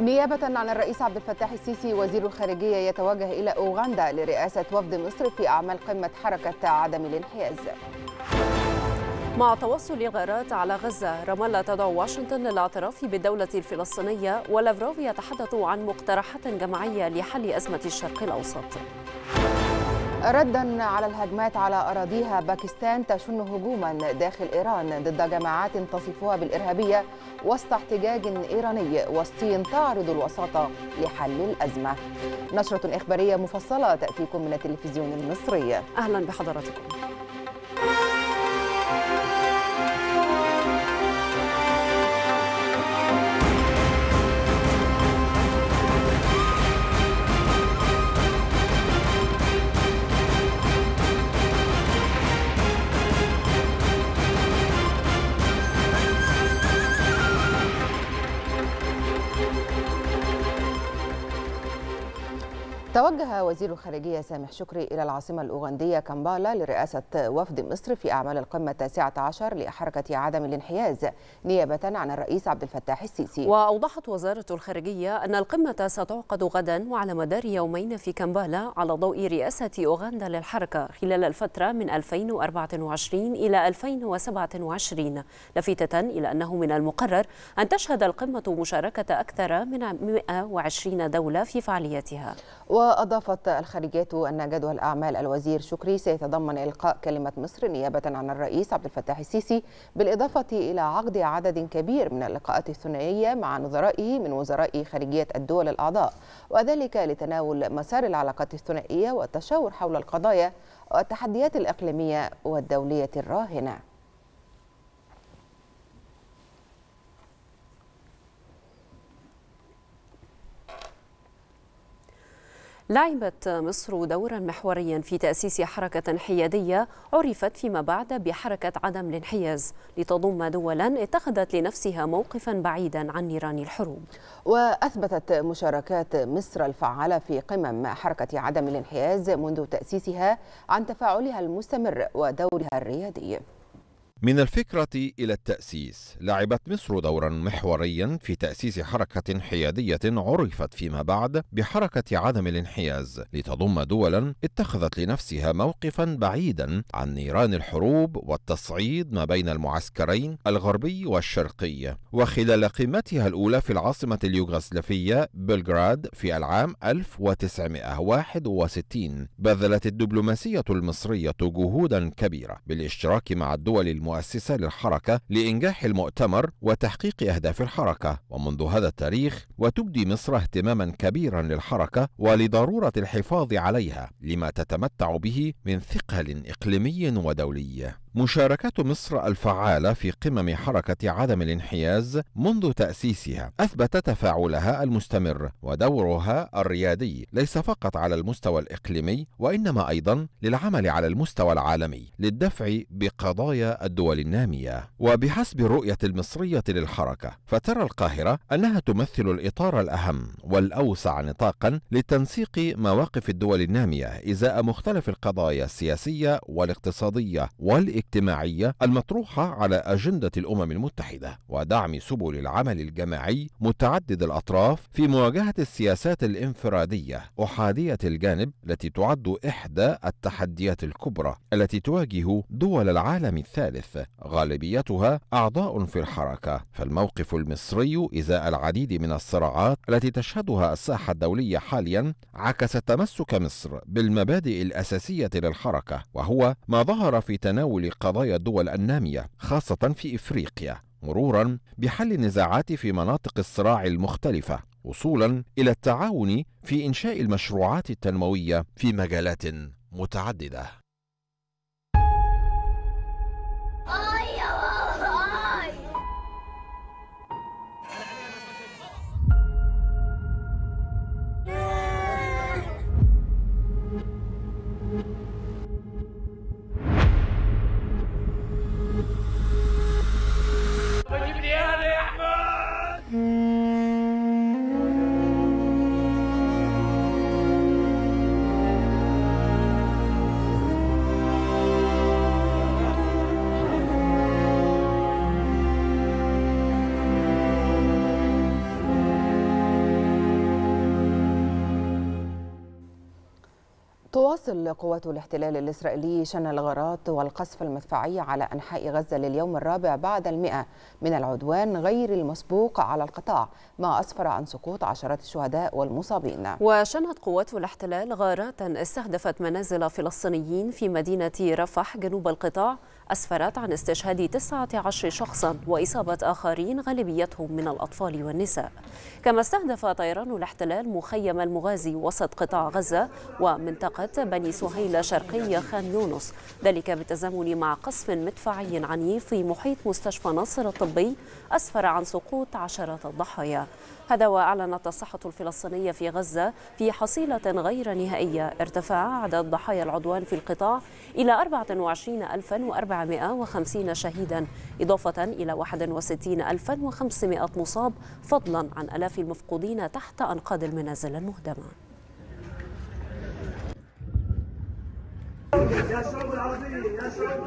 نيابة عن الرئيس عبد الفتاح السيسي وزير الخارجية يتوجه إلى أوغندا لرئاسة وفد مصر في أعمال قمة حركة عدم الانحياز مع توصل الغارات على غزة رملة تدعو واشنطن للاعتراف بالدولة الفلسطينية ولافروف يتحدث عن مقترحات جماعية لحل أزمة الشرق الأوسط ردا على الهجمات على أراضيها باكستان تشن هجوما داخل إيران ضد جماعات تصفها بالإرهابية وسط احتجاج إيراني والصين تعرض الوساطة لحل الأزمة نشرة إخبارية مفصلة تأتيكم من التلفزيون المصري أهلا بحضراتكم توجه وزير الخارجية سامح شكري إلى العاصمة الأوغندية كامبالا لرئاسة وفد مصر في أعمال القمة التاسعة عشر لحركة عدم الانحياز نيابة عن الرئيس عبد الفتاح السيسي وأوضحت وزارة الخارجية أن القمة ستعقد غدا وعلى مدار يومين في كامبالا على ضوء رئاسة أوغندا للحركة خلال الفترة من 2024 إلى 2027 لافتة إلى أنه من المقرر أن تشهد القمة مشاركة أكثر من 120 دولة في فعاليتها و وأضافت الخارجية أن جدول أعمال الوزير شكري سيتضمن إلقاء كلمة مصر نيابة عن الرئيس عبد الفتاح السيسي بالإضافة إلى عقد عدد كبير من اللقاءات الثنائية مع نظرائه من وزراء خارجية الدول الأعضاء وذلك لتناول مسار العلاقات الثنائية والتشاور حول القضايا والتحديات الإقليمية والدولية الراهنة لعبت مصر دورا محوريا في تأسيس حركة حيادية عرفت فيما بعد بحركة عدم الانحياز لتضم دولا اتخذت لنفسها موقفا بعيدا عن نيران الحروب وأثبتت مشاركات مصر الفعالة في قمم حركة عدم الانحياز منذ تأسيسها عن تفاعلها المستمر ودورها الريادي من الفكرة إلى التأسيس لعبت مصر دورا محوريا في تأسيس حركة حيادية عرفت فيما بعد بحركة عدم الانحياز لتضم دولا اتخذت لنفسها موقفا بعيدا عن نيران الحروب والتصعيد ما بين المعسكرين الغربي والشرقي وخلال قمتها الأولى في العاصمة اليوغسلافية بلغراد في العام 1961 بذلت الدبلوماسية المصرية جهودا كبيرة بالاشتراك مع الدول المعسكرية المؤسسة للحركة لإنجاح المؤتمر وتحقيق أهداف الحركة ومنذ هذا التاريخ وتبدي مصر اهتماما كبيرا للحركة ولضرورة الحفاظ عليها لما تتمتع به من ثقل إقليمي ودولي مشاركة مصر الفعالة في قمم حركة عدم الانحياز منذ تأسيسها أثبت تفاعلها المستمر ودورها الريادي ليس فقط على المستوى الإقليمي وإنما أيضا للعمل على المستوى العالمي للدفع بقضايا الدول النامية وبحسب الرؤية المصرية للحركة فترى القاهرة أنها تمثل الإطار الأهم والأوسع نطاقا لتنسيق مواقف الدول النامية إزاء مختلف القضايا السياسية والاقتصادية والإقليمية الاجتماعية المطروحة على أجندة الأمم المتحدة ودعم سبل العمل الجماعي متعدد الأطراف في مواجهة السياسات الانفرادية أحادية الجانب التي تعد إحدى التحديات الكبرى التي تواجه دول العالم الثالث غالبيتها أعضاء في الحركة فالموقف المصري إزاء العديد من الصراعات التي تشهدها الساحة الدولية حاليا عكس تمسك مصر بالمبادئ الأساسية للحركة وهو ما ظهر في تناول قضايا الدول النامية خاصة في إفريقيا مرورا بحل النزاعات في مناطق الصراع المختلفة وصولا إلى التعاون في إنشاء المشروعات التنموية في مجالات متعددة تواصل قوات الاحتلال الإسرائيلي شن الغارات والقصف المدفعي على أنحاء غزة لليوم الرابع بعد المئة من العدوان غير المسبوق على القطاع ما أسفر عن سقوط عشرات الشهداء والمصابين وشنت قوات الاحتلال غارات استهدفت منازل فلسطينيين في مدينة رفح جنوب القطاع أسفرت عن استشهاد 19 شخصا وإصابة آخرين غالبيتهم من الأطفال والنساء كما استهدف طيران الاحتلال مخيم المغازي وسط قطاع غزة ومنطقة بني سهيلة شرقية خان يونس ذلك بالتزامن مع قصف مدفعي عنيف في محيط مستشفى نصر الطبي أسفر عن سقوط عشرات ضحايا هذا وأعلنت الصحة الفلسطينية في غزة في حصيلة غير نهائية ارتفع عدد ضحايا العدوان في القطاع إلى 24450 شهيدا إضافة إلى 61500 مصاب فضلا عن ألاف المفقودين تحت أنقاض المنازل المهدمة يا شعب العربي يا شعب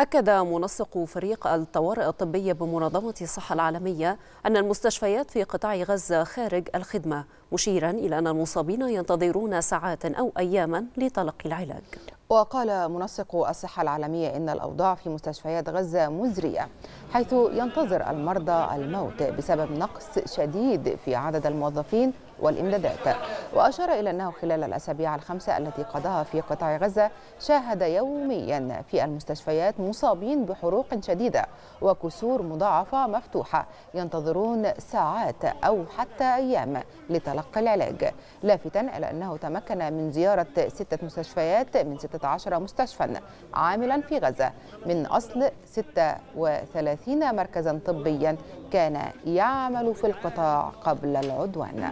أكد منسق فريق الطوارئ الطبية بمنظمة الصحة العالمية أن المستشفيات في قطاع غزة خارج الخدمة مشيرا إلى أن المصابين ينتظرون ساعات أو أياما لتلقي العلاج وقال منسق الصحة العالمية إن الأوضاع في مستشفيات غزة مزرية حيث ينتظر المرضى الموت بسبب نقص شديد في عدد الموظفين والإمدادات وأشار إلى أنه خلال الأسابيع الخمسة التي قضاها في قطاع غزة شاهد يوميا في المستشفيات مصابين بحروق شديدة وكسور مضاعفة مفتوحة ينتظرون ساعات أو حتى أيام لتلقي العلاج لافتا إلى أنه تمكن من زيارة ستة مستشفيات من 16 مستشفى عاملا في غزة من أصل 36 مركزا طبيا كان يعمل في القطاع قبل العدوان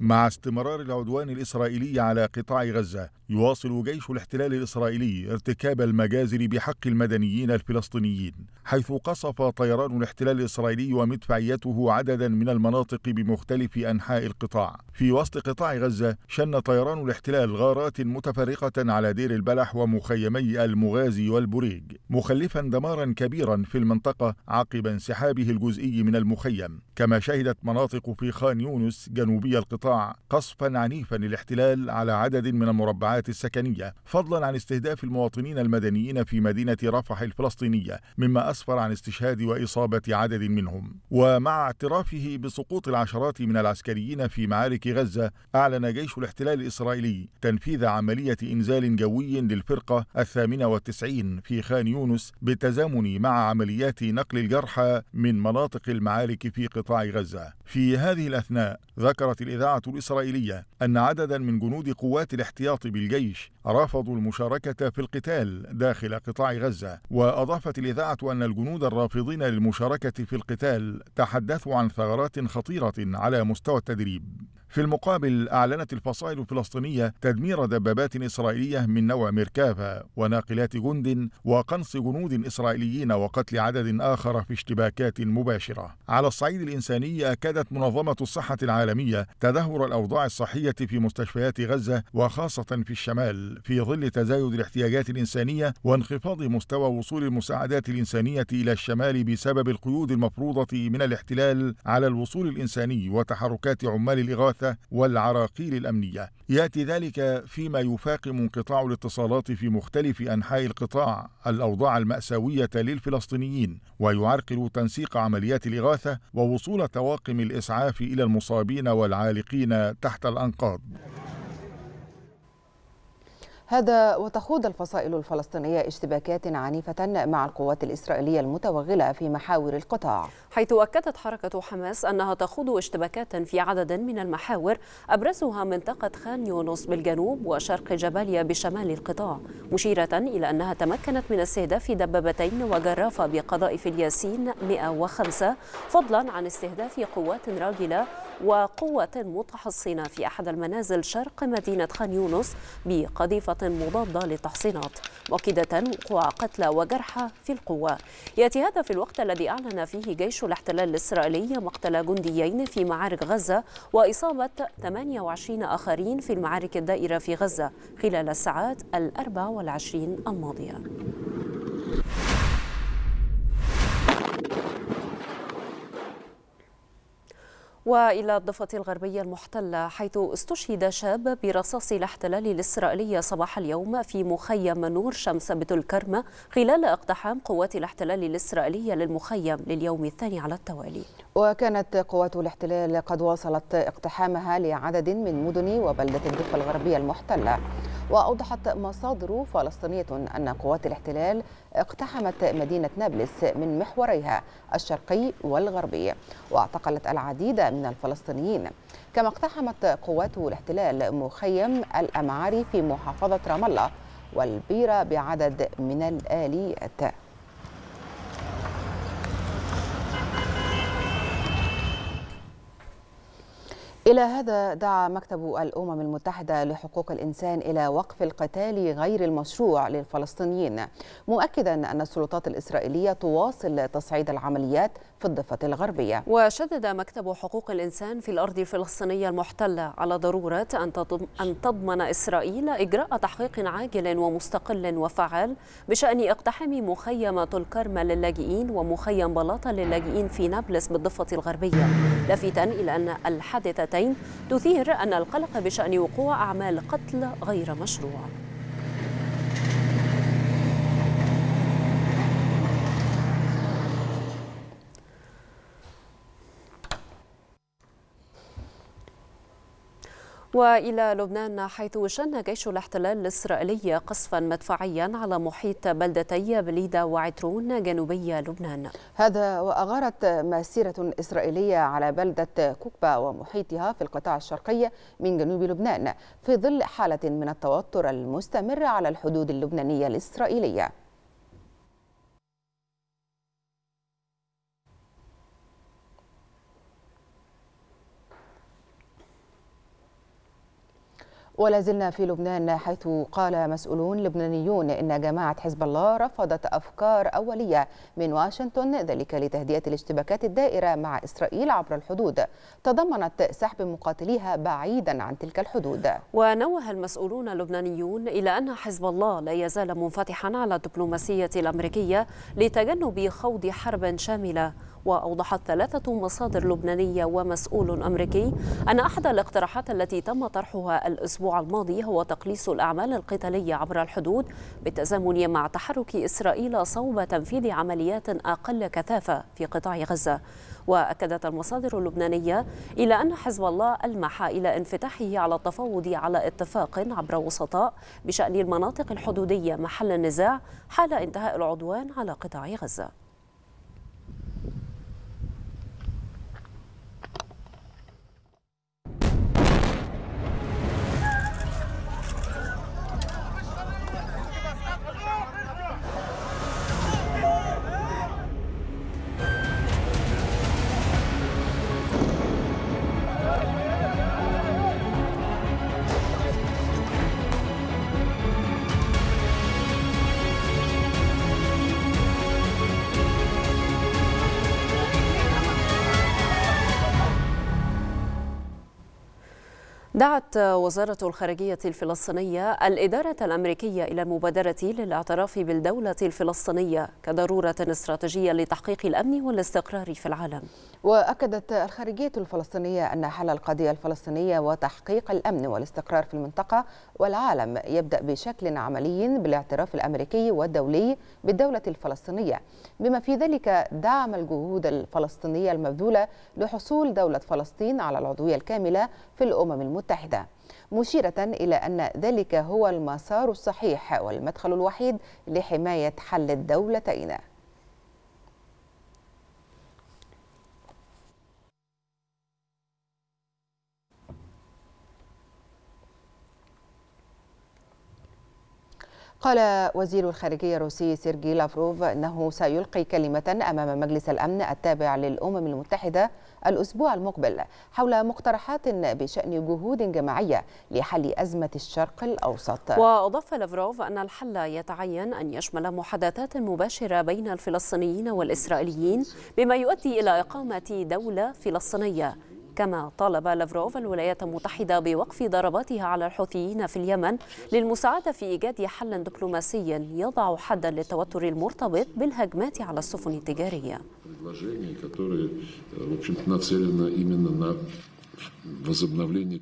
مع استمرار العدوان الإسرائيلي على قطاع غزة يواصل جيش الاحتلال الإسرائيلي ارتكاب المجازر بحق المدنيين الفلسطينيين حيث قصف طيران الاحتلال الإسرائيلي ومدفعيته عددا من المناطق بمختلف أنحاء القطاع في وسط قطاع غزة شن طيران الاحتلال غارات متفرقة على دير البلح ومخيمي المغازي والبريج مخلفا دمارا كبيرا في المنطقة عقب انسحابه الجزئي من المخيم كما شهدت مناطق في خان يونس جنوبي القطاع قصفا عنيفا للاحتلال على عدد من المربعات السكنية فضلا عن استهداف المواطنين المدنيين في مدينة رفح الفلسطينية مما أسفر عن استشهاد وإصابة عدد منهم ومع اعترافه بسقوط العشرات من العسكريين في معارك غزة أعلن جيش الاحتلال الإسرائيلي تنفيذ عملية إنزال جوي للفرقة الثامنة والتسعين في خان يونس بالتزامن مع عمليات نقل الجرحى من مناطق المعارك في قطاع غزة في هذه الأثناء ذكرت الإذاعة الإسرائيلية أن عددا من جنود قوات الاحتياط بالجيش رفضوا المشاركة في القتال داخل قطاع غزة وأضافت الإذاعة أن الجنود الرافضين للمشاركة في القتال تحدثوا عن ثغرات خطيرة على مستوى التدريب في المقابل أعلنت الفصائل الفلسطينية تدمير دبابات إسرائيلية من نوع ميركافا وناقلات جند وقنص جنود إسرائيليين وقتل عدد آخر في اشتباكات مباشرة على الصعيد الإنساني أكدت منظمة الصحة العالمية تدهور الأوضاع الصحية في مستشفيات غزة وخاصة في الشمال في ظل تزايد الاحتياجات الإنسانية وانخفاض مستوى وصول المساعدات الإنسانية إلى الشمال بسبب القيود المفروضة من الاحتلال على الوصول الإنساني وتحركات عمال الإغاثة البعثة والعراقيل الأمنية يأتي ذلك فيما يفاقم انقطاع الاتصالات في مختلف أنحاء القطاع الأوضاع المأساوية للفلسطينيين ويعرقل تنسيق عمليات الإغاثة ووصول طواقم الإسعاف إلى المصابين والعالقين تحت الأنقاض هذا وتخوض الفصائل الفلسطينية اشتباكات عنيفة مع القوات الإسرائيلية المتوغلة في محاور القطاع حيث أكدت حركة حماس أنها تخوض اشتباكات في عدد من المحاور أبرزها منطقة خان يونس بالجنوب وشرق جباليا بشمال القطاع مشيرة إلى أنها تمكنت من استهداف دبابتين وجرافة بقذائف الياسين 105 فضلا عن استهداف قوات راجلة وقوة متحصنة في أحد المنازل شرق مدينة خان يونس بقذيفة مضادة للتحصينات مؤكدة وقوع قتلى وجرحى في القوة يأتي هذا في الوقت الذي أعلن فيه جيش الاحتلال الإسرائيلي مقتل جنديين في معارك غزة وإصابة 28 آخرين في المعارك الدائرة في غزة خلال الساعات الأربع والعشرين الماضية والى الضفه الغربيه المحتله حيث استشهد شاب برصاص الاحتلال الاسرائيلي صباح اليوم في مخيم نور شمس الكرمه خلال اقتحام قوات الاحتلال الاسرائيليه للمخيم لليوم الثاني على التوالي. وكانت قوات الاحتلال قد واصلت اقتحامها لعدد من مدن وبلده الضفه الغربيه المحتله. وأوضحت مصادر فلسطينية أن قوات الاحتلال اقتحمت مدينة نابلس من محوريها الشرقي والغربي واعتقلت العديد من من الفلسطينيين كما اقتحمت قوات الاحتلال مخيم الأمعاري في محافظة رام الله والبيرة بعدد من الآليات إلى هذا دعا مكتب الأمم المتحدة لحقوق الإنسان إلى وقف القتال غير المشروع للفلسطينيين مؤكدا أن السلطات الإسرائيلية تواصل تصعيد العمليات في الضفة الغربية وشدد مكتب حقوق الإنسان في الأرض الفلسطينية المحتلة على ضرورة أن تضمن إسرائيل إجراء تحقيق عاجل ومستقل وفعال بشأن اقتحام مخيم الكرم للاجئين ومخيم بلاطة للاجئين في نابلس بالضفة الغربية لافتا إلى أن الحادثتين تثير أن القلق بشأن وقوع أعمال قتل غير مشروع والى لبنان حيث شن جيش الاحتلال الاسرائيلي قصفا مدفعيا على محيط بلدتي بليده وعترون جنوبي لبنان. هذا واغارت مسيره اسرائيليه على بلده كوكبا ومحيطها في القطاع الشرقي من جنوب لبنان في ظل حاله من التوتر المستمر على الحدود اللبنانيه الاسرائيليه. ولا زلنا في لبنان حيث قال مسؤولون لبنانيون إن جماعة حزب الله رفضت أفكار أولية من واشنطن ذلك لتهدئة الاشتباكات الدائرة مع إسرائيل عبر الحدود تضمنت سحب مقاتليها بعيدا عن تلك الحدود ونوه المسؤولون اللبنانيون إلى أن حزب الله لا يزال منفتحا على الدبلوماسية الأمريكية لتجنب خوض حرب شاملة وأوضحت ثلاثة مصادر لبنانية ومسؤول أمريكي أن أحد الاقتراحات التي تم طرحها الأسبوع الماضي هو تقليص الأعمال القتالية عبر الحدود بالتزامن مع تحرك إسرائيل صوب تنفيذ عمليات أقل كثافة في قطاع غزة وأكدت المصادر اللبنانية إلى أن حزب الله ألمح إلى انفتاحه على التفاوض على اتفاق عبر وسطاء بشأن المناطق الحدودية محل النزاع حال انتهاء العدوان على قطاع غزة دعت وزارة الخارجية الفلسطينية الإدارة الأمريكية إلى المبادرة للاعتراف بالدولة الفلسطينية كضرورة استراتيجية لتحقيق الأمن والاستقرار في العالم وأكدت الخارجية الفلسطينية أن حل القضية الفلسطينية وتحقيق الأمن والاستقرار في المنطقة والعالم يبدأ بشكل عملي بالاعتراف الأمريكي والدولي بالدولة الفلسطينية بما في ذلك دعم الجهود الفلسطينية المبذولة لحصول دولة فلسطين على العضوية الكاملة في الأمم المتحدة المتحدة مشيرة إلى أن ذلك هو المسار الصحيح والمدخل الوحيد لحماية حل الدولتين قال وزير الخارجية الروسي سيرجي لافروف أنه سيلقي كلمة أمام مجلس الأمن التابع للأمم المتحدة الأسبوع المقبل حول مقترحات بشأن جهود جماعية لحل أزمة الشرق الأوسط وأضاف لافروف أن الحل يتعين أن يشمل محادثات مباشرة بين الفلسطينيين والإسرائيليين بما يؤدي إلى إقامة دولة فلسطينية كما طالب لافروف الولايات المتحدة بوقف ضرباتها على الحوثيين في اليمن للمساعدة في إيجاد حل دبلوماسي يضع حدا للتوتر المرتبط بالهجمات على السفن التجارية возобновление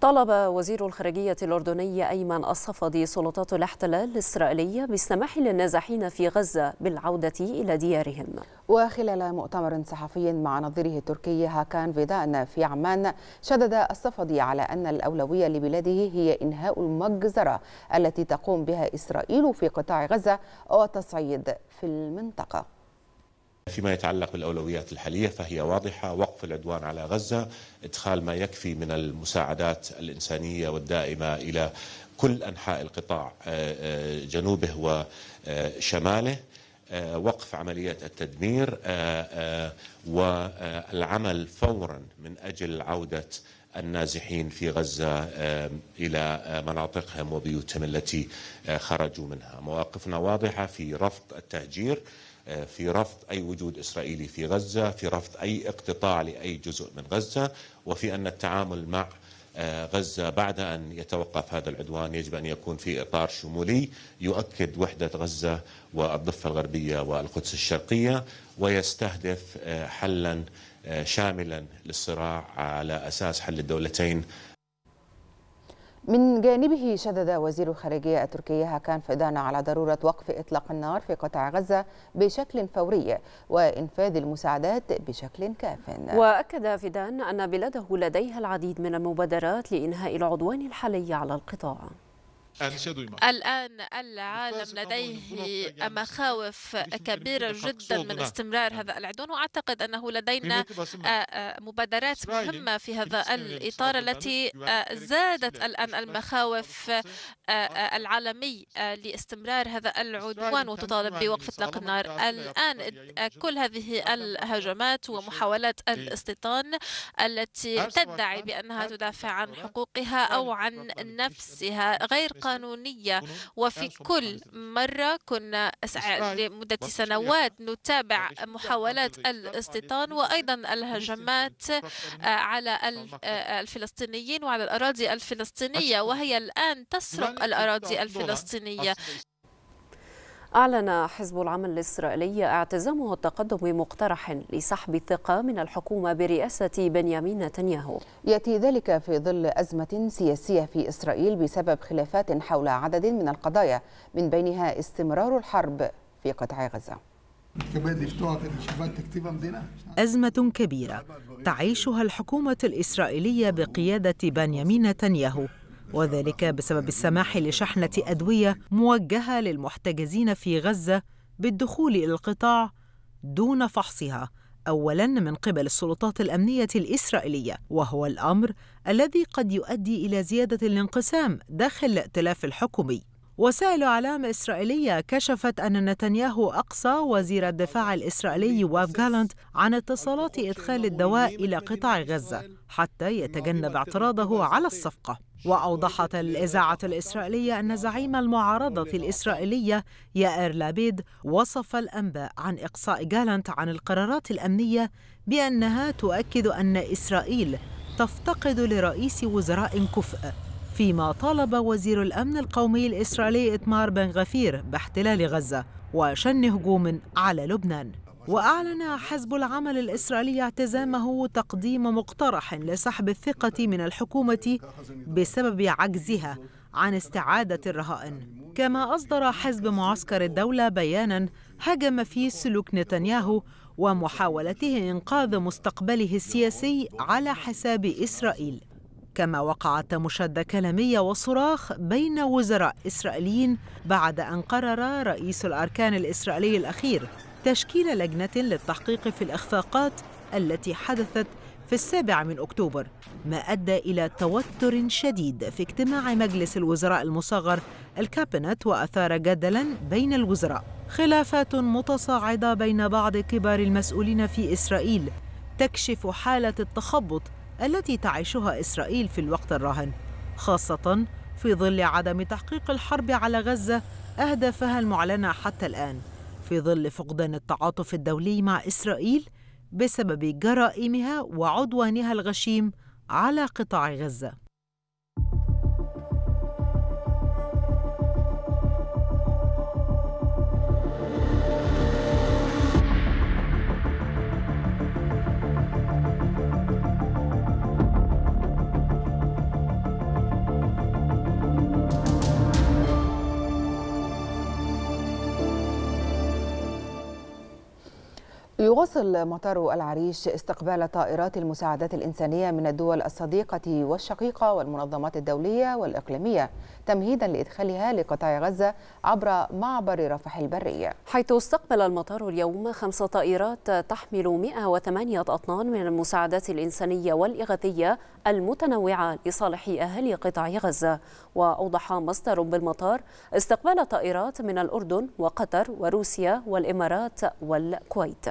طلب وزير الخارجية الأردني أيمن الصفدي سلطات الاحتلال الإسرائيلية بالسماح للنازحين في غزة بالعودة إلى ديارهم وخلال مؤتمر صحفي مع نظيره التركي هاكان فيدان في عمان شدد الصفدي على أن الأولوية لبلاده هي إنهاء المجزرة التي تقوم بها إسرائيل في قطاع غزة وتصعيد في المنطقة فيما يتعلق بالأولويات الحالية فهي واضحة وقف العدوان على غزة إدخال ما يكفي من المساعدات الإنسانية والدائمة إلى كل أنحاء القطاع آه، آه، جنوبه وشماله آه، وقف عملية التدمير والعمل فورا من أجل عودة النازحين في غزة إلى مناطقهم وبيوتهم التي خرجوا منها مواقفنا واضحة في رفض التهجير في رفض أي وجود إسرائيلي في غزة في رفض أي اقتطاع لأي جزء من غزة وفي أن التعامل مع آه، غزة بعد أن يتوقف هذا العدوان يجب أن يكون في إطار شمولي يؤكد وحدة غزة والضفة الغربية والقدس الشرقية ويستهدف آه، حلا آه، شاملا للصراع على أساس حل الدولتين من جانبه شدد وزير الخارجية التركية هاكان فيدان على ضرورة وقف إطلاق النار في قطاع غزة بشكل فوري وإنفاذ المساعدات بشكل كاف وأكد فيدان أن بلاده لديها العديد من المبادرات لإنهاء العدوان الحالي على القطاع الآن العالم لديه يعني مخاوف كبيرة جدا من استمرار نعم. هذا العدوان وأعتقد أنه لدينا آه، آه، مبادرات مهمة في هذا الإطار التي آه، زادت الآن المخاوف العالمي لاستمرار هذا العدوان وتطالب يعني بوقف إطلاق النار الآن يعني كل هذه الهجمات ومحاولات إيه. الاستيطان التي تدعي بأنها تدافع عن حقوقها أو عن نفسها غير قادرة قانونية وفي يعني كل مرة كنا أسعى لمدة سنوات نتابع يعني محاولات الاستيطان وأيضا الهجمات آه، على آه، الفلسطينيين وعلى الأراضي الفلسطينية وهي الآن تسرق الأراضي الفلسطينية أعلن حزب العمل الإسرائيلي اعتزامه التقدم بمقترح لسحب الثقة من الحكومة برئاسة بنيامين نتنياهو يأتي ذلك في ظل أزمة سياسية في إسرائيل بسبب خلافات حول عدد من القضايا من بينها استمرار الحرب في قطاع غزة أزمة كبيرة تعيشها الحكومة الإسرائيلية بقيادة بنيامين نتنياهو وذلك بسبب السماح لشحنة أدوية موجهة للمحتجزين في غزة بالدخول إلى القطاع دون فحصها اولا من قبل السلطات الامنيه الاسرائيليه وهو الامر الذي قد يؤدي الى زياده الانقسام داخل الائتلاف الحكومي وسائل اعلام اسرائيليه كشفت ان نتنياهو اقصى وزير الدفاع الاسرائيلي واف جالانت عن اتصالات ادخال الدواء الى قطاع غزه حتى يتجنب اعتراضه على الصفقه وأوضحت الإذاعة الإسرائيلية أن زعيم المعارضة الإسرائيلية يائر لابيد وصف الأنباء عن إقصاء جالنت عن القرارات الأمنية بأنها تؤكد أن إسرائيل تفتقد لرئيس وزراء كفء فيما طالب وزير الأمن القومي الإسرائيلي إتمار بن غفير باحتلال غزة وشن هجوم على لبنان وأعلن حزب العمل الإسرائيلي اعتزامه تقديم مقترح لسحب الثقة من الحكومة بسبب عجزها عن استعادة الرهائن كما أصدر حزب معسكر الدولة بياناً هاجم فيه سلوك نتنياهو ومحاولته إنقاذ مستقبله السياسي على حساب إسرائيل كما وقعت مشادة كلامية وصراخ بين وزراء إسرائيليين بعد أن قرر رئيس الأركان الإسرائيلي الأخير تشكيل لجنة للتحقيق في الإخفاقات التي حدثت في السابع من أكتوبر ما أدى إلى توتر شديد في اجتماع مجلس الوزراء المصغر الكابينت وأثار جدلا بين الوزراء خلافات متصاعدة بين بعض كبار المسؤولين في إسرائيل تكشف حالة التخبط التي تعيشها إسرائيل في الوقت الراهن خاصة في ظل عدم تحقيق الحرب على غزة أهدافها المعلنة حتى الآن في ظل فقدان التعاطف الدولي مع إسرائيل بسبب جرائمها وعدوانها الغشيم على قطاع غزة ويواصل مطار العريش استقبال طائرات المساعدات الإنسانية من الدول الصديقة والشقيقة والمنظمات الدولية والإقليمية تمهيدا لإدخالها لقطاع غزة عبر معبر رفح البري حيث استقبل المطار اليوم خمس طائرات تحمل 108 أطنان من المساعدات الإنسانية والإغاثية المتنوعة لصالح أهالي قطاع غزة وأوضح مصدر بالمطار استقبال طائرات من الأردن وقطر وروسيا والإمارات والكويت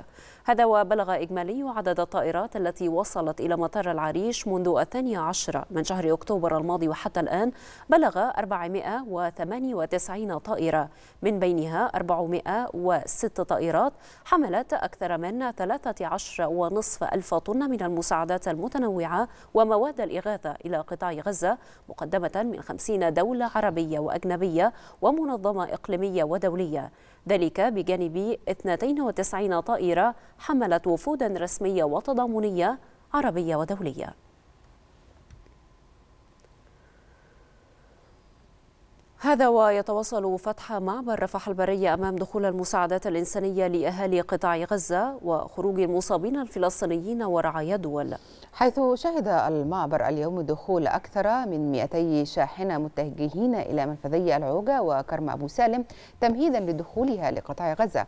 هذا وبلغ إجمالي عدد الطائرات التي وصلت إلى مطار العريش منذ الثاني عشر من شهر أكتوبر الماضي وحتى الآن بلغ 498 طائرة من بينها 406 طائرات حملت أكثر من 13 ونصف ألف طن من المساعدات المتنوعة ومواد الإغاثة إلى قطاع غزة مقدمة من 50 دولة عربية وأجنبية ومنظمة إقليمية ودولية ذلك بجانب 92 طائرة حملت وفودا رسمية وتضامنية عربية ودولية هذا ويتواصل فتح معبر رفح البرية أمام دخول المساعدات الإنسانية لأهالي قطاع غزة وخروج المصابين الفلسطينيين ورعايا دول حيث شهد المعبر اليوم دخول أكثر من 200 شاحنة متجهين إلى منفذي العوجة وكرم أبو سالم تمهيدا لدخولها لقطاع غزة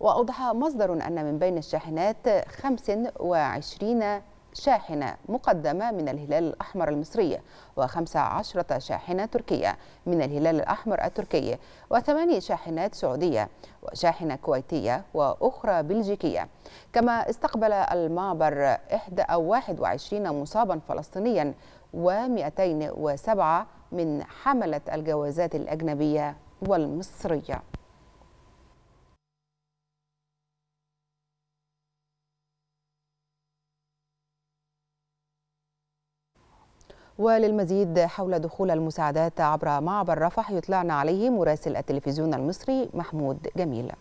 وأوضح مصدر أن من بين الشاحنات 25 شاحنة مقدمة من الهلال الأحمر المصري و15 شاحنة تركية من الهلال الأحمر التركي وثماني شاحنات سعودية وشاحنة كويتية وأخرى بلجيكية كما استقبل المعبر 21 مصابا فلسطينيا و207 من حملة الجوازات الأجنبية والمصرية وللمزيد حول دخول المساعدات عبر معبر رفح يطلعنا عليه مراسل التلفزيون المصري محمود جميل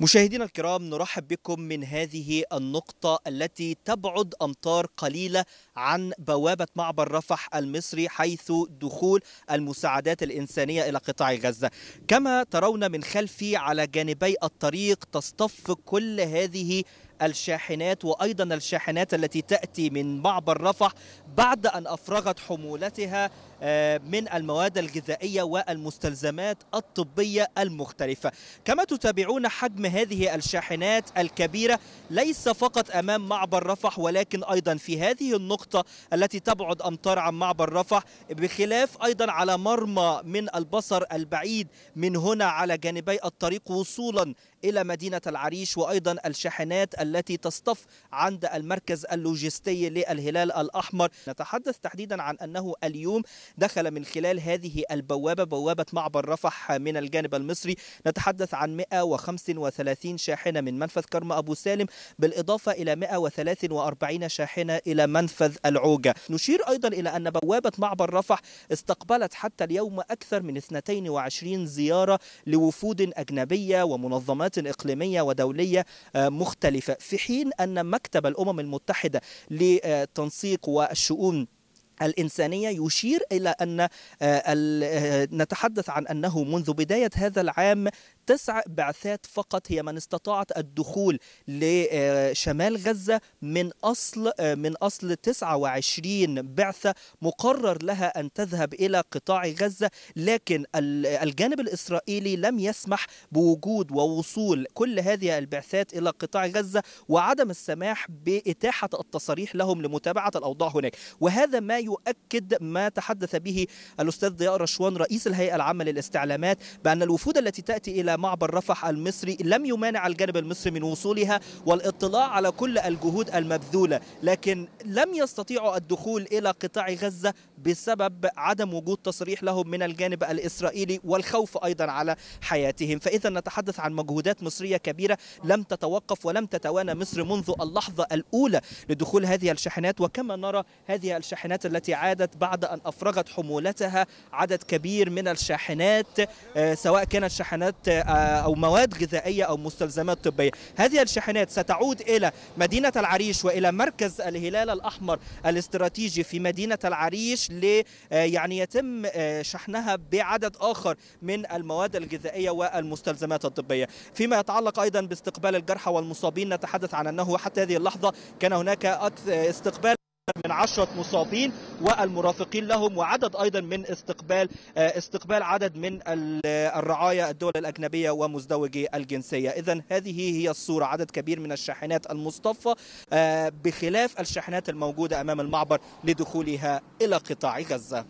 مشاهدينا الكرام نرحب بكم من هذه النقطة التي تبعد أمتار قليلة عن بوابة معبر رفح المصري حيث دخول المساعدات الإنسانية إلى قطاع غزة كما ترون من خلفي على جانبي الطريق تصطف كل هذه الشاحنات وأيضا الشاحنات التي تأتي من معبر رفح بعد أن أفرغت حمولتها آه، من المواد الغذائية والمستلزمات الطبية المختلفة كما تتابعون حجم هذه الشاحنات الكبيرة ليس فقط أمام معبر رفح ولكن أيضا في هذه النقطة التي تبعد أمتار عن معبر رفح بخلاف أيضا على مرمى من البصر البعيد من هنا على جانبي الطريق وصولا إلى مدينة العريش وأيضا الشاحنات التي تصطف عند المركز اللوجستي للهلال الأحمر نتحدث تحديدا عن أنه اليوم دخل من خلال هذه البوابة بوابة معبر رفح من الجانب المصري نتحدث عن 135 شاحنة من منفذ كرم أبو سالم بالإضافة إلى 143 شاحنة إلى منفذ العوجة نشير أيضا إلى أن بوابة معبر رفح استقبلت حتى اليوم أكثر من 22 زيارة لوفود أجنبية ومنظمات إقليمية ودولية آه، مختلفة في حين أن مكتب الأمم المتحدة لتنسيق والشؤون الإنسانية يشير إلى أن آه، آه، نتحدث عن أنه منذ بداية هذا العام تسع بعثات فقط هي من استطاعت الدخول لشمال آه، غزة من أصل آه، من أصل 29 بعثة مقرر لها أن تذهب إلى قطاع غزة لكن الجانب الإسرائيلي لم يسمح بوجود ووصول كل هذه البعثات إلى قطاع غزة وعدم السماح بإتاحة التصاريح لهم لمتابعة الأوضاع هناك وهذا ما يؤكد ما تحدث به الأستاذ ضياء رشوان رئيس الهيئة العامة للاستعلامات بأن الوفود التي تأتي إلى معبر رفح المصري لم يمانع الجانب المصري من وصولها والاطلاع على كل الجهود المبذولة لكن لم يستطيعوا الدخول إلى قطاع غزة بسبب عدم وجود تصريح لهم من الجانب الإسرائيلي والخوف أيضا على حياتهم فإذا نتحدث عن مجهودات مصرية كبيرة لم تتوقف ولم تتوانى مصر منذ اللحظة الأولى لدخول هذه الشاحنات وكما نرى هذه الشاحنات التي عادت بعد أن أفرغت حمولتها عدد كبير من الشاحنات آه، سواء كانت شاحنات آه، أو مواد غذائية أو مستلزمات طبية هذه الشاحنات ستعود إلى مدينة العريش وإلى مركز الهلال الأحمر الاستراتيجي في مدينة العريش لي آه، يعني يتم آه، شحنها بعدد آخر من المواد الغذائية والمستلزمات الطبية فيما يتعلق أيضا باستقبال الجرحى والمصابين نتحدث عن أنه حتى هذه اللحظة كان هناك استقبال من عشرة مصابين والمرافقين لهم وعدد أيضا من استقبال آه، استقبال عدد من آه، الرعاية الدول الأجنبية ومزدوجي الجنسية إذا هذه هي الصورة عدد كبير من الشاحنات المصطفى آه، بخلاف الشاحنات الموجودة أمام المعبر لدخولها إلى قطاع غزة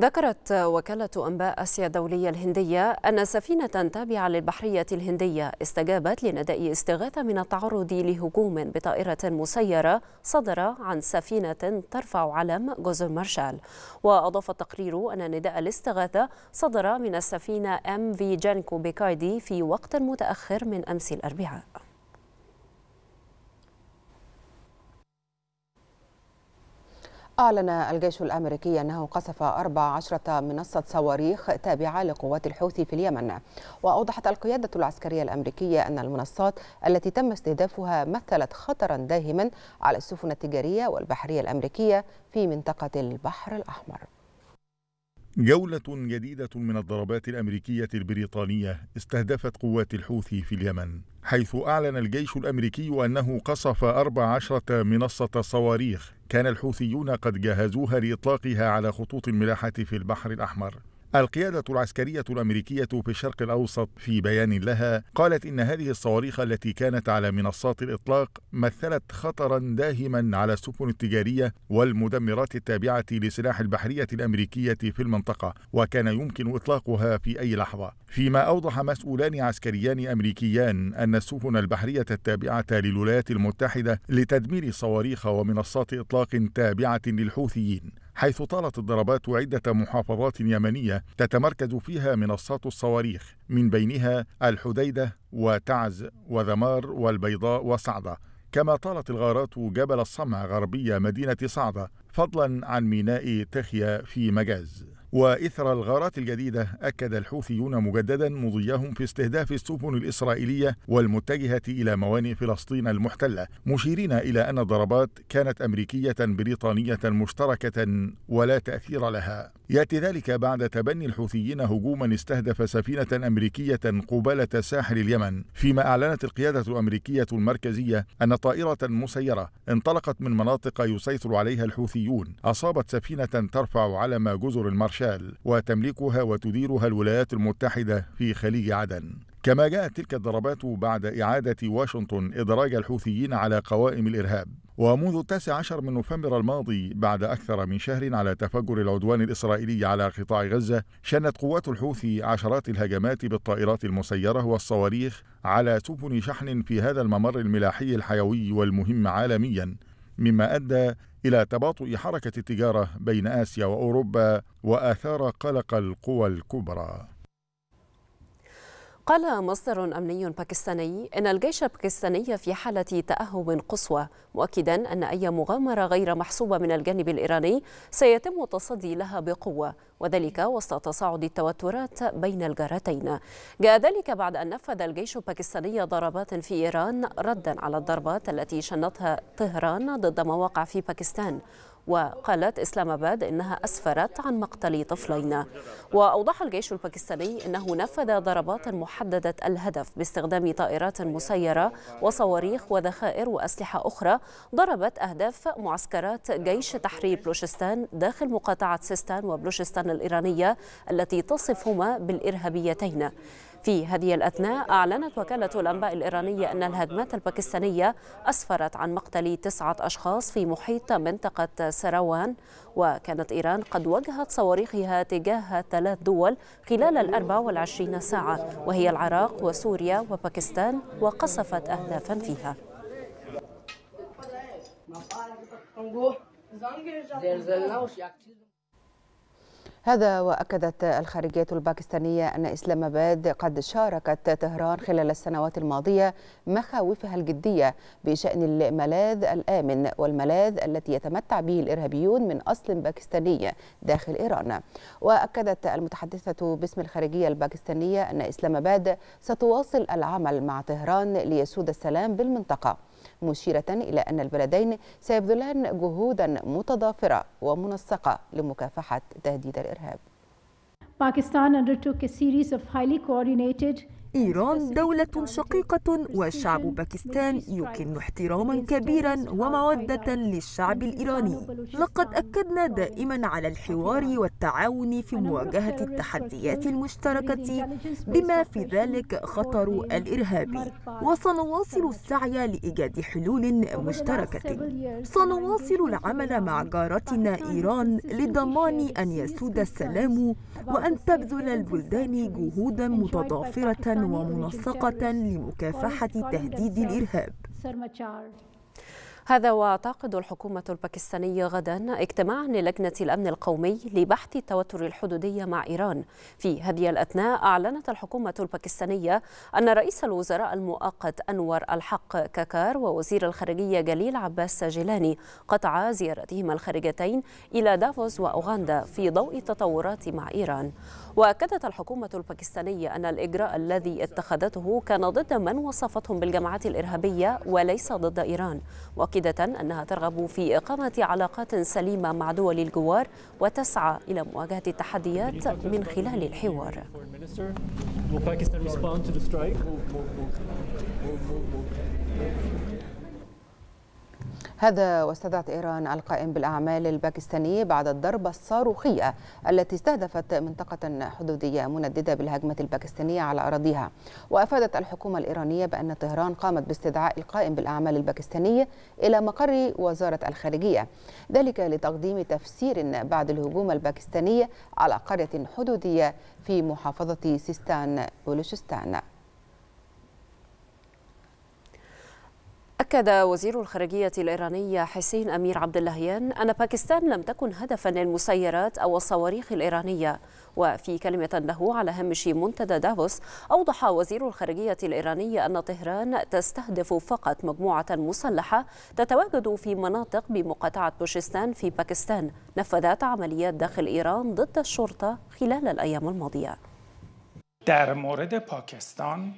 ذكرت وكالة أنباء آسيا الدولية الهندية أن سفينة تابعة للبحرية الهندية استجابت لنداء استغاثة من التعرض لهجوم بطائرة مسيرة صدر عن سفينة ترفع علم جزر مارشال وأضاف التقرير أن نداء الاستغاثة صدر من السفينة أم في جانكو بيكايدي في وقت متأخر من أمس الأربعاء أعلن الجيش الأمريكي أنه قصف 14 منصة صواريخ تابعة لقوات الحوثي في اليمن وأوضحت القيادة العسكرية الأمريكية أن المنصات التي تم استهدافها مثلت خطرا داهما على السفن التجارية والبحرية الأمريكية في منطقة البحر الأحمر جولة جديدة من الضربات الأمريكية البريطانية استهدفت قوات الحوثي في اليمن حيث أعلن الجيش الأمريكي أنه قصف 14 منصة صواريخ كان الحوثيون قد جهزوها لإطلاقها على خطوط الملاحة في البحر الأحمر القيادة العسكرية الأمريكية في الشرق الأوسط في بيان لها قالت إن هذه الصواريخ التي كانت على منصات الإطلاق مثلت خطرا داهما على السفن التجارية والمدمرات التابعة لسلاح البحرية الأمريكية في المنطقة وكان يمكن إطلاقها في أي لحظة فيما أوضح مسؤولان عسكريان أمريكيان أن السفن البحرية التابعة للولايات المتحدة لتدمير صواريخ ومنصات إطلاق تابعة للحوثيين حيث طالت الضربات عدة محافظات يمنية تتمركز فيها منصات الصواريخ من بينها الحديدة وتعز وذمار والبيضاء وصعدة كما طالت الغارات جبل الصمع غربي مدينة صعدة فضلا عن ميناء تخيا في مجاز وإثر الغارات الجديدة أكد الحوثيون مجددا مضيهم في استهداف السفن الإسرائيلية والمتجهة إلى موانئ فلسطين المحتلة مشيرين إلى أن الضربات كانت أمريكية بريطانية مشتركة ولا تأثير لها يأتي ذلك بعد تبني الحوثيين هجوما استهدف سفينة أمريكية قبالة ساحل اليمن فيما أعلنت القيادة الأمريكية المركزية أن طائرة مسيرة انطلقت من مناطق يسيطر عليها الحوثيون أصابت سفينة ترفع علم جزر المرشد الشال وتملكها وتديرها الولايات المتحدة في خليج عدن كما جاءت تلك الضربات بعد إعادة واشنطن إدراج الحوثيين على قوائم الإرهاب ومنذ التاسع عشر من نوفمبر الماضي بعد أكثر من شهر على تفجر العدوان الإسرائيلي على قطاع غزة شنت قوات الحوثي عشرات الهجمات بالطائرات المسيرة والصواريخ على سفن شحن في هذا الممر الملاحي الحيوي والمهم عالميا مما أدى إلى تباطؤ حركة التجارة بين آسيا وأوروبا وآثار قلق القوى الكبرى قال مصدر أمني باكستاني إن الجيش الباكستاني في حالة تأهب قصوى مؤكدا أن أي مغامرة غير محسوبة من الجانب الإيراني سيتم التصدي لها بقوة وذلك وسط تصاعد التوترات بين الجارتين جاء ذلك بعد أن نفذ الجيش الباكستاني ضربات في إيران ردا على الضربات التي شنتها طهران ضد مواقع في باكستان وقالت إسلام أباد إنها أسفرت عن مقتل طفلين وأوضح الجيش الباكستاني أنه نفذ ضربات محددة الهدف باستخدام طائرات مسيرة وصواريخ وذخائر وأسلحة أخرى ضربت أهداف معسكرات جيش تحرير بلوشستان داخل مقاطعة سيستان وبلوشستان الإيرانية التي تصفهما بالإرهابيتين في هذه الأثناء أعلنت وكالة الأنباء الإيرانية أن الهجمات الباكستانية أسفرت عن مقتل تسعة أشخاص في محيط منطقة سراوان وكانت إيران قد وجهت صواريخها تجاه ثلاث دول خلال الأربع والعشرين ساعة وهي العراق وسوريا وباكستان وقصفت أهدافا فيها هذا وأكدت الخارجية الباكستانية أن إسلام آباد قد شاركت طهران خلال السنوات الماضية مخاوفها الجدية بشأن الملاذ الآمن والملاذ التي يتمتع به الإرهابيون من أصل باكستاني داخل إيران وأكدت المتحدثة باسم الخارجية الباكستانية أن إسلام آباد ستواصل العمل مع طهران ليسود السلام بالمنطقة مشيرة إلى أن البلدين سيبذلان جهودا متضافرة ومنسقة لمكافحة تهديد الإرهاب. Pakistan undertook a series of highly coordinated إيران دولة شقيقة وشعب باكستان يكن احتراما كبيرا ومودة للشعب الإيراني لقد أكدنا دائما على الحوار والتعاون في مواجهة التحديات المشتركة بما في ذلك خطر الإرهاب وسنواصل السعي لإيجاد حلول مشتركة سنواصل العمل مع جارتنا إيران لضمان أن يسود السلام وأن تبذل البلدان جهودا متضافرة ومنسقة لمكافحة تهديد الإرهاب هذا وتعقد الحكومة الباكستانية غدا اجتماعا للجنة الأمن القومي لبحث التوتر الحدودي مع إيران في هذه الأثناء أعلنت الحكومة الباكستانية أن رئيس الوزراء المؤقت أنور الحق ككار ووزير الخارجية جليل عباس جيلاني قطعا زيارتهما الخارجتين إلى دافوس وأوغندا في ضوء التطورات مع إيران وأكدت الحكومة الباكستانية أن الإجراء الذي اتخذته كان ضد من وصفتهم بالجماعات الإرهابية وليس ضد إيران مؤكدة أنها ترغب في إقامة علاقات سليمة مع دول الجوار وتسعى إلى مواجهة التحديات من خلال الحوار هذا واستدعت إيران القائم بالأعمال الباكستاني بعد الضربة الصاروخية التي استهدفت منطقة حدودية منددة بالهجمة الباكستانية على أراضيها وأفادت الحكومة الإيرانية بأن طهران قامت باستدعاء القائم بالأعمال الباكستاني إلى مقر وزارة الخارجية ذلك لتقديم تفسير بعد الهجوم الباكستاني على قرية حدودية في محافظة سيستان بلوشستان أكد وزير الخارجية الإيراني حسين أمير عبد اللهيان أن باكستان لم تكن هدفا للمسيرات أو الصواريخ الإيرانية وفي كلمة له على هامش منتدى دافوس أوضح وزير الخارجية الإيراني أن طهران تستهدف فقط مجموعة مسلحة تتواجد في مناطق بمقاطعة بوشستان في باكستان نفذت عمليات داخل إيران ضد الشرطة خلال الأيام الماضية در مورد پاکستان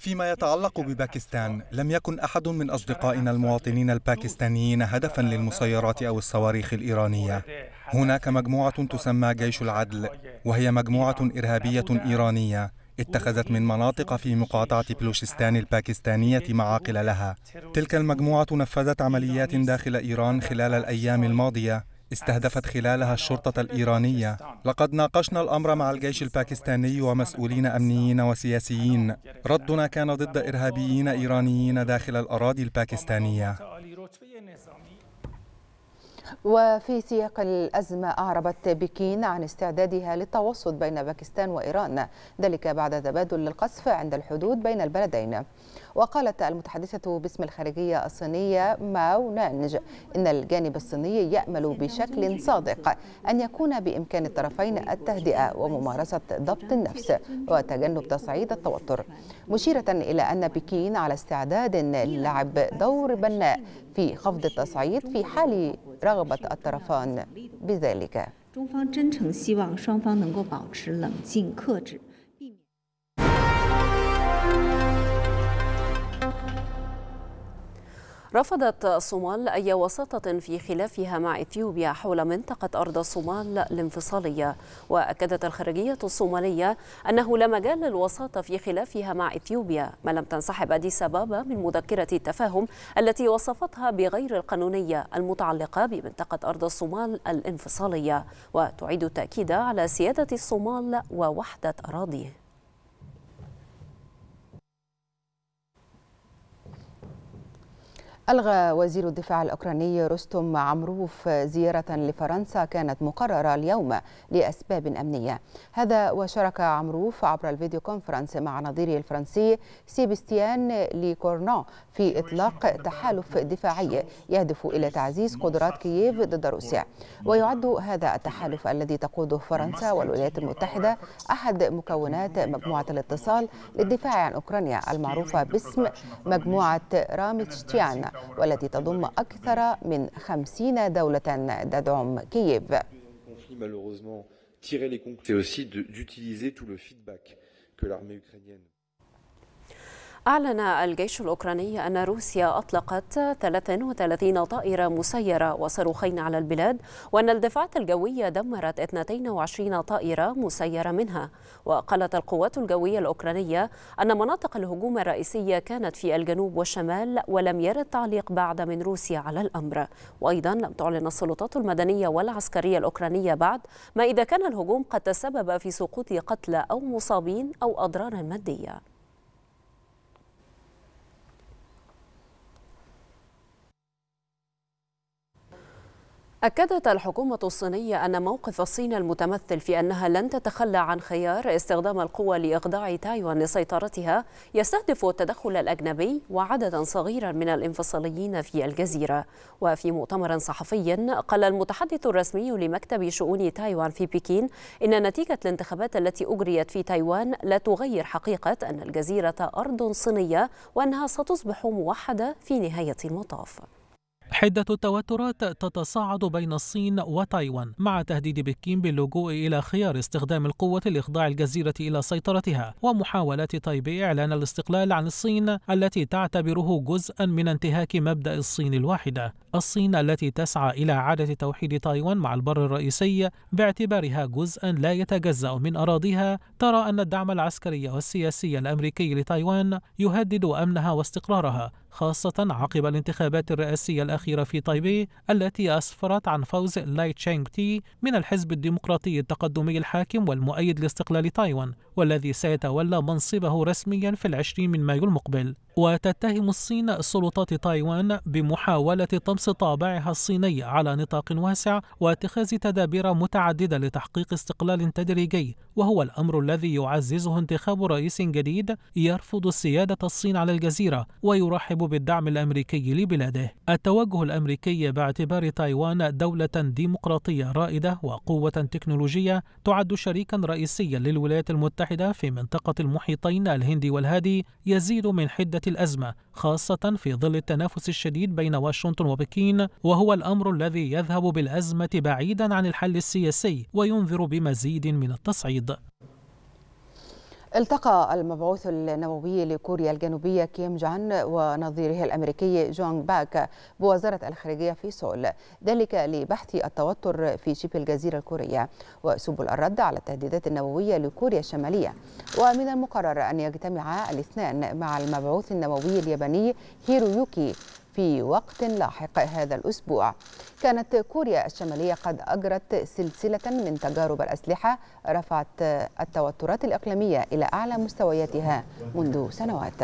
فيما يتعلق بباكستان لم يكن احد من اصدقائنا المواطنين الباكستانيين هدفا للمسيرات او الصواريخ الايرانيه هناك مجموعه تسمى جيش العدل وهي مجموعه ارهابيه ايرانيه اتخذت من مناطق في مقاطعة بلوشستان الباكستانية معاقل لها. تلك المجموعة نفذت عمليات داخل إيران خلال الأيام الماضية استهدفت خلالها الشرطة الإيرانية لقد ناقشنا الأمر مع الجيش الباكستاني ومسؤولين أمنيين وسياسيين ردنا كان ضد إرهابيين إيرانيين داخل الأراضي الباكستانية وفي سياق الأزمة أعربت بكين عن استعدادها للتوسط بين باكستان وإيران ذلك بعد تبادل القصف عند الحدود بين البلدين وقالت المتحدثة باسم الخارجية الصينية ماو نانج إن الجانب الصيني يأمل بشكل صادق أن يكون بإمكان الطرفين التهدئة وممارسة ضبط النفس وتجنب تصعيد التوتر مشيرة إلى أن بكين على استعداد للعب دور بناء في خفض التصعيد في حال رغبة الطرفان بذلك. رفضت الصومال أي وساطة في خلافها مع إثيوبيا حول منطقة أرض الصومال الانفصالية وأكدت الخارجية الصومالية أنه لا مجال للوساطة في خلافها مع إثيوبيا ما لم تنسحب أديس أبابا من مذكرة التفاهم التي وصفتها بغير القانونية المتعلقة بمنطقة أرض الصومال الانفصالية وتعيد التأكيد على سيادة الصومال ووحدة أراضيه ألغى وزير الدفاع الأوكراني رستم عمروف زيارة لفرنسا كانت مقررة اليوم لأسباب أمنية هذا وشارك عمروف عبر الفيديو كونفرنس مع نظيره الفرنسي سيبستيان ليكورنو في إطلاق تحالف دفاعي يهدف إلى تعزيز قدرات كييف ضد روسيا ويعد هذا التحالف الذي تقوده فرنسا والولايات المتحدة أحد مكونات مجموعة الاتصال للدفاع عن أوكرانيا المعروفة باسم مجموعة رامتشتيان والتي تضم أكثر من خمسين دولة تدعم كييف C'est aussi d'utiliser tout le feedback que l'armée ukrainienne. أعلن الجيش الأوكراني أن روسيا أطلقت 33 طائرة مسيرة وصاروخين على البلاد وأن الدفاعات الجوية دمرت 22 طائرة مسيرة منها وقالت القوات الجوية الأوكرانية أن مناطق الهجوم الرئيسية كانت في الجنوب والشمال ولم يرد تعليق بعد من روسيا على الأمر وأيضا لم تعلن السلطات المدنية والعسكرية الأوكرانية بعد ما إذا كان الهجوم قد تسبب في سقوط قتلى أو مصابين أو أضرار مادية أكدت الحكومة الصينية أن موقف الصين المتمثل في أنها لن تتخلى عن خيار استخدام القوة لإخضاع تايوان لسيطرتها يستهدف التدخل الأجنبي وعددا صغيرا من الانفصاليين في الجزيرة وفي مؤتمر صحفي قال المتحدث الرسمي لمكتب شؤون تايوان في بكين إن نتيجة الانتخابات التي أجريت في تايوان لا تغير حقيقة أن الجزيرة أرض صينية وأنها ستصبح موحدة في نهاية المطاف حدة التوترات تتصاعد بين الصين وتايوان مع تهديد بكين باللجوء إلى خيار استخدام القوة لإخضاع الجزيرة إلى سيطرتها ومحاولات تايبي إعلان الاستقلال عن الصين التي تعتبره جزءا من انتهاك مبدأ الصين الواحدة الصين التي تسعى إلى إعادة توحيد تايوان مع البر الرئيسي باعتبارها جزءا لا يتجزأ من أراضيها ترى أن الدعم العسكري والسياسي الأمريكي لتايوان يهدد أمنها واستقرارها خاصة عقب الانتخابات الرئاسية الأخيرة في تايبي التي أسفرت عن فوز لاي تشانغ تي من الحزب الديمقراطي التقدمي الحاكم والمؤيد لاستقلال تايوان والذي سيتولى منصبه رسميا في العشرين من مايو المقبل وتتهم الصين سلطات تايوان بمحاولة طمس طابعها الصيني على نطاق واسع واتخاذ تدابير متعددة لتحقيق استقلال تدريجي وهو الأمر الذي يعززه انتخاب رئيس جديد يرفض سيادة الصين على الجزيرة ويرحب يرحب بالدعم الأمريكي لبلاده التوجه الأمريكي باعتبار تايوان دولة ديمقراطية رائدة وقوة تكنولوجية تعد شريكا رئيسيا للولايات المتحدة في منطقة المحيطين الهندي والهادي يزيد من حدة الأزمة خاصة في ظل التنافس الشديد بين واشنطن وبكين وهو الأمر الذي يذهب بالأزمة بعيدا عن الحل السياسي وينذر بمزيد من التصعيد التقى المبعوث النووي لكوريا الجنوبية كيم جان ونظيره الأمريكي جون باك بوزارة الخارجية في سول ذلك لبحث التوتر في شبه الجزيرة الكورية وسبل الرد على التهديدات النووية لكوريا الشمالية ومن المقرر أن يجتمع الاثنان مع المبعوث النووي الياباني هيرويوكي في وقت لاحق هذا الأسبوع كانت كوريا الشمالية قد أجرت سلسلة من تجارب الأسلحة رفعت التوترات الإقليمية إلى أعلى مستوياتها منذ سنوات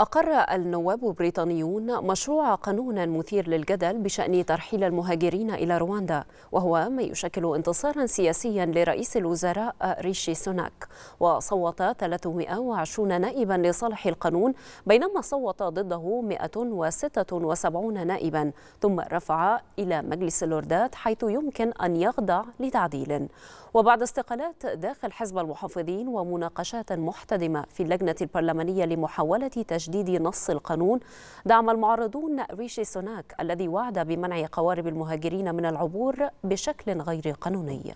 أقر النواب البريطانيون مشروع قانون مثير للجدل بشأن ترحيل المهاجرين إلى رواندا وهو ما يشكل انتصارا سياسيا لرئيس الوزراء ريشي سوناك وصوت 320 نائبا لصالح القانون بينما صوت ضده 176 نائبا ثم رفع إلى مجلس اللوردات حيث يمكن أن يخضع لتعديل وبعد استقالات داخل حزب المحافظين ومناقشات محتدمة في اللجنة البرلمانية لمحاولة تجديد نص القانون دعم المعارضون ريشي سوناك الذي وعد بمنع قوارب المهاجرين من العبور بشكل غير قانوني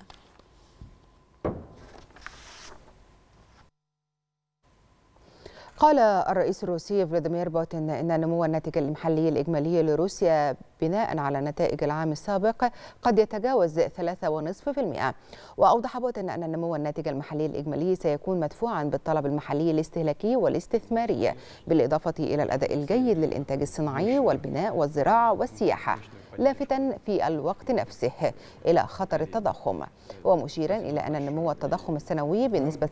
قال الرئيس الروسي فلاديمير بوتين ان نمو الناتج المحلي الاجمالي لروسيا بناء على نتائج العام السابق قد يتجاوز 3.5% وأوضح بوتن أن نمو الناتج المحلي الإجمالي سيكون مدفوعا بالطلب المحلي الاستهلاكي والاستثماري بالإضافة إلى الأداء الجيد للإنتاج الصناعي والبناء والزراعة والسياحة لافتا في الوقت نفسه إلى خطر التضخم ومشيرا إلى أن النمو التضخم السنوي بنسبة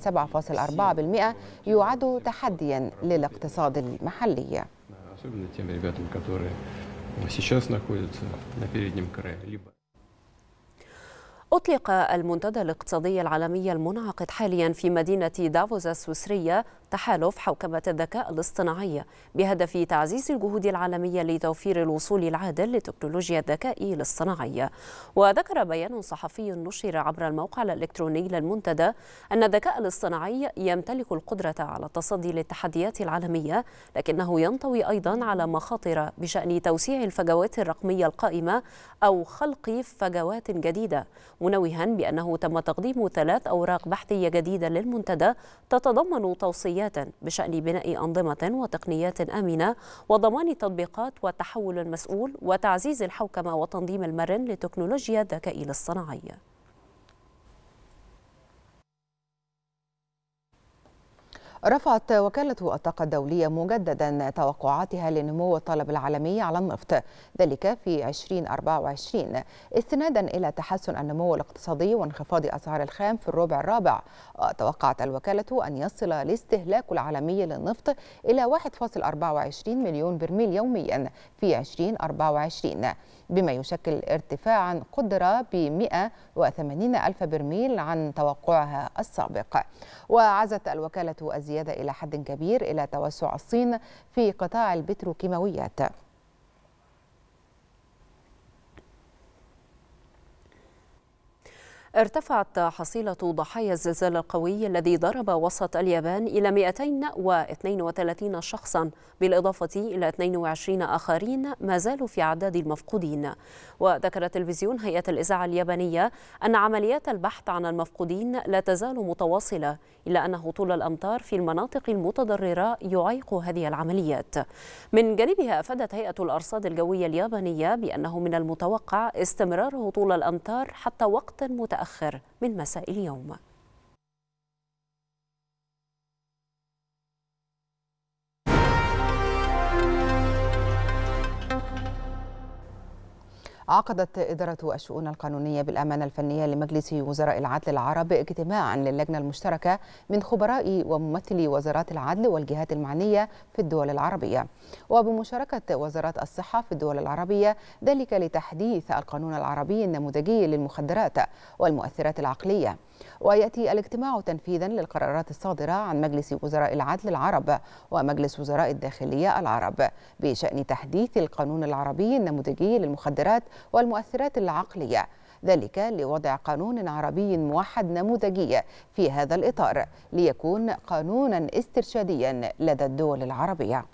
7.4% يعد تحديا للاقتصاد المحلي. сейчас находится на переднем крае, либо أطلق المنتدى الاقتصادي العالمي المنعقد حاليا في مدينة دافوس السويسرية تحالف حوكمة الذكاء الاصطناعي بهدف تعزيز الجهود العالمية لتوفير الوصول العادل لتكنولوجيا الذكاء الاصطناعي وذكر بيان صحفي نشر عبر الموقع الإلكتروني للمنتدى أن الذكاء الاصطناعي يمتلك القدرة على التصدي للتحديات العالمية لكنه ينطوي أيضا على مخاطر بشأن توسيع الفجوات الرقمية القائمة أو خلق فجوات جديدة منوها بأنه تم تقديم ثلاث أوراق بحثية جديدة للمنتدى تتضمن توصية تحديات بشأن بناء أنظمة وتقنيات آمنة وضمان تطبيقات والتحول المسؤول وتعزيز الحوكمة وتنظيم المرن لتكنولوجيا الذكاء الاصطناعي رفعت وكالة الطاقة الدولية مجددا توقعاتها لنمو الطلب العالمي على النفط ذلك في 2024 استنادا إلى تحسن النمو الاقتصادي وانخفاض أسعار الخام في الربع الرابع توقعت الوكالة أن يصل الاستهلاك العالمي للنفط إلى 1.24 مليون برميل يوميا في 2024 بما يشكل ارتفاعا قدرة ب 180 ألف برميل عن توقعها السابق وعزت الوكالة الزيادة إلى حد كبير إلى توسع الصين في قطاع البتروكيماويات ارتفعت حصيلة ضحايا الزلزال القوي الذي ضرب وسط اليابان إلى 232 شخصا بالإضافة إلى 22 آخرين ما زالوا في أعداد المفقودين وذكر تلفزيون هيئة الإذاعة اليابانية أن عمليات البحث عن المفقودين لا تزال متواصلة إلا أن هطول الأمطار في المناطق المتضررة يعيق هذه العمليات من جانبها أفادت هيئة الأرصاد الجوية اليابانية بأنه من المتوقع استمرار هطول الأمطار حتى وقت متأخر المتأخر من مساء اليوم عقدت إدارة الشؤون القانونية بالأمانة الفنية لمجلس وزراء العدل العرب اجتماعا للجنة المشتركة من خبراء وممثلي وزارات العدل والجهات المعنية في الدول العربية وبمشاركة وزارات الصحة في الدول العربية ذلك لتحديث القانون العربي النموذجي للمخدرات والمؤثرات العقلية ويأتي الاجتماع تنفيذا للقرارات الصادرة عن مجلس وزراء العدل العرب ومجلس وزراء الداخلية العرب بشأن تحديث القانون العربي النموذجي للمخدرات والمؤثرات العقلية ذلك لوضع قانون عربي موحد نموذجي في هذا الإطار ليكون قانونا استرشاديا لدى الدول العربية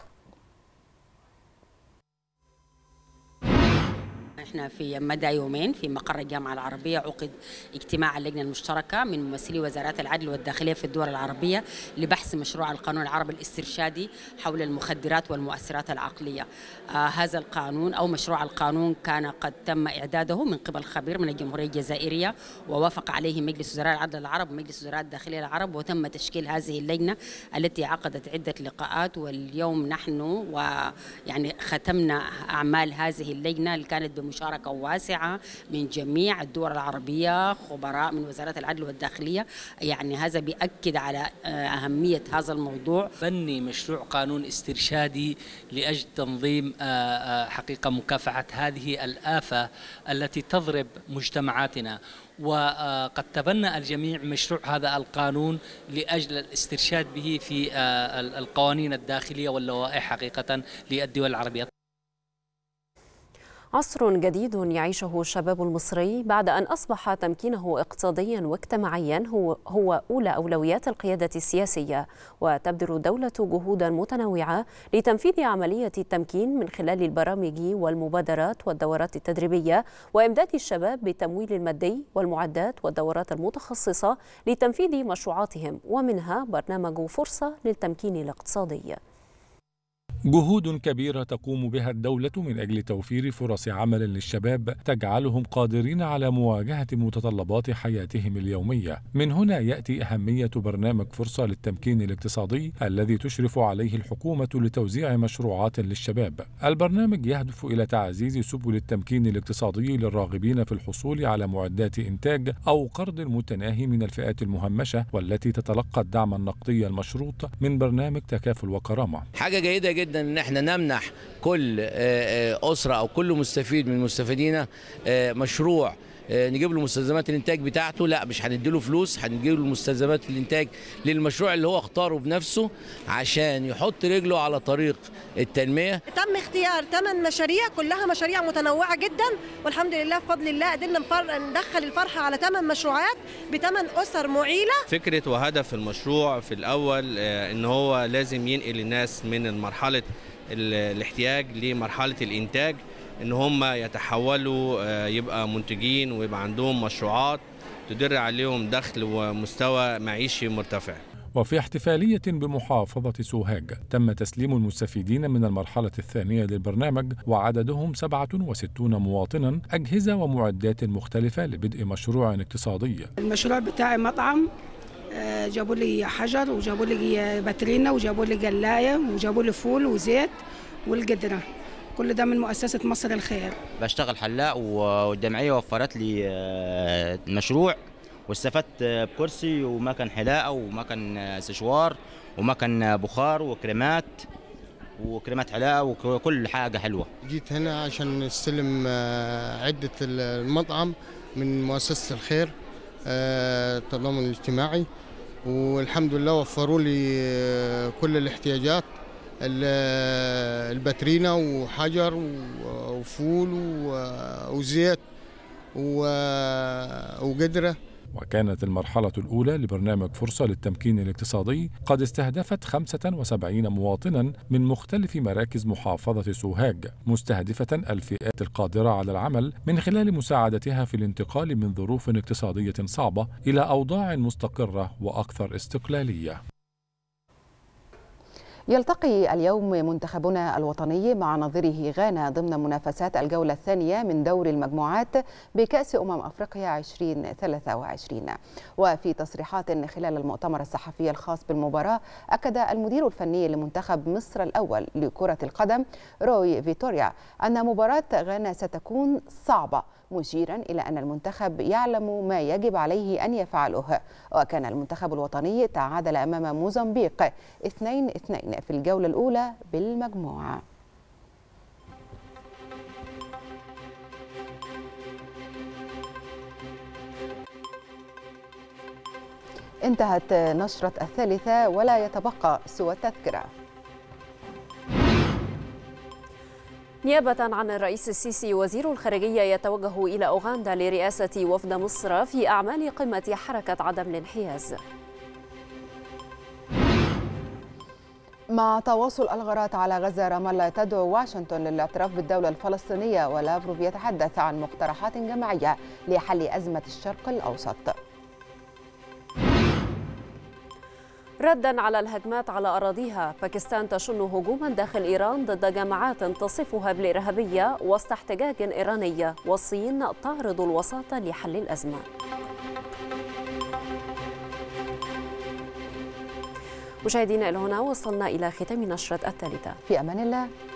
احنا في مدى يومين في مقر الجامعه العربيه عقد اجتماع اللجنه المشتركه من ممثلي وزارات العدل والداخليه في الدول العربيه لبحث مشروع القانون العربي الاسترشادي حول المخدرات والمؤثرات العقليه. آه هذا القانون او مشروع القانون كان قد تم اعداده من قبل خبير من الجمهوريه الجزائريه ووافق عليه مجلس وزراء العدل العرب ومجلس وزراء الداخليه العرب وتم تشكيل هذه اللجنه التي عقدت عده لقاءات واليوم نحن ويعني ختمنا اعمال هذه اللجنه اللي كانت بمش مشاركة واسعة من جميع الدول العربية خبراء من وزارة العدل والداخلية يعني هذا بيأكد على آه، أهمية هذا الموضوع فني مشروع قانون استرشادي لأجل تنظيم آه، آه، حقيقة مكافحة هذه الآفة التي تضرب مجتمعاتنا وقد تبنى الجميع مشروع هذا القانون لأجل الاسترشاد به في القوانين الداخلية واللوائح حقيقة للدول العربية عصر جديد يعيشه الشباب المصري بعد أن أصبح تمكينه اقتصاديا واجتماعيا هو, هو أولى أولويات القيادة السياسية وتبذل الدولة جهودا متنوعة لتنفيذ عملية التمكين من خلال البرامج والمبادرات والدورات التدريبية وإمداد الشباب بالتمويل المادي والمعدات والدورات المتخصصة لتنفيذ مشروعاتهم ومنها برنامج فرصة للتمكين الاقتصادي جهود كبيرة تقوم بها الدولة من أجل توفير فرص عمل للشباب تجعلهم قادرين على مواجهة متطلبات حياتهم اليومية. من هنا يأتي أهمية برنامج فرصة للتمكين الاقتصادي الذي تشرف عليه الحكومة لتوزيع مشروعات للشباب. البرنامج يهدف إلى تعزيز سبل التمكين الاقتصادي للراغبين في الحصول على معدات إنتاج أو قرض متناهي من الفئات المهمشة والتي تتلقى الدعم النقدي المشروط من برنامج تكافل وكرامة. حاجة جيدة جدا جدا ان احنا نمنح كل آه، آه، اسره او كل مستفيد من مستفيدينا آه، مشروع آه، نجيب له مستلزمات الانتاج بتاعته لا مش هندي له فلوس هنجيب له مستلزمات الانتاج للمشروع اللي هو اختاره بنفسه عشان يحط رجله على طريق التنميه تم اختيار ثمان مشاريع كلها مشاريع متنوعه جدا والحمد لله بفضل الله قدرنا ندخل الفرحه على ثمان مشروعات بثمان اسر معيله فكره وهدف المشروع في الاول آه، ان هو لازم ينقل الناس من مرحله الاحتياج لمرحله الانتاج ان هم يتحولوا آه، يبقى منتجين ويبقى عندهم مشروعات تدر عليهم دخل ومستوى معيشي مرتفع وفي احتفالية بمحافظة سوهاج تم تسليم المستفيدين من المرحلة الثانية للبرنامج وعددهم 67 مواطنا أجهزة ومعدات مختلفة لبدء مشروع اقتصادي المشروع بتاعي مطعم آه، جابوا لي حجر وجابوا لي باترينا وجابوا لي جلاية وجابوا لي فول وزيت والقدره كل ده من مؤسسة مصر الخير بشتغل حلاق والجمعية وفرت لي آه، مشروع واستفدت آه، بكرسي ومكن حلاقة ومكن آه، سشوار ومكن بخار وكريمات وكريمات حلاقة وكل حاجة حلوة جيت هنا عشان استلم عدة المطعم من مؤسسة الخير التضامن الاجتماعي والحمد لله وفروا لي كل الاحتياجات الباترينا وحجر وفول وزيت وقدره وكانت المرحلة الأولى لبرنامج فرصة للتمكين الاقتصادي قد استهدفت 75 مواطنا من مختلف مراكز محافظة سوهاج مستهدفة الفئات القادرة على العمل من خلال مساعدتها في الانتقال من ظروف اقتصادية صعبة إلى أوضاع مستقرة وأكثر استقلالية يلتقي اليوم منتخبنا الوطني مع نظيره غانا ضمن منافسات الجولة الثانية من دور المجموعات بكأس أمم أفريقيا 2023 وفي تصريحات خلال المؤتمر الصحفي الخاص بالمباراة أكد المدير الفني لمنتخب مصر الأول لكرة القدم روي فيتوريا أن مباراة غانا ستكون صعبة مشيرا إلى أن المنتخب يعلم ما يجب عليه أن يفعله وكان المنتخب الوطني تعادل أمام موزمبيق 2-2 في الجولة الأولى بالمجموعة انتهت نشرة الثالثة ولا يتبقى سوى التذكرة نيابة عن الرئيس السيسي وزير الخارجية يتوجه إلى أوغندا لرئاسة وفد مصر في أعمال قمة حركة عدم الانحياز مع تواصل الغارات على غزة رام الله تدعو واشنطن للاعتراف بالدولة الفلسطينية ولافروف يتحدث عن مقترحات جماعية لحل أزمة الشرق الأوسط ردا على الهجمات على أراضيها باكستان تشن هجوما داخل إيران ضد جماعات تصفها بالإرهابية وسط احتجاج إيراني والصين تعرض الوساطة لحل الأزمة مشاهدينا إلى هنا وصلنا إلى ختام نشرة الثالثة في أمان الله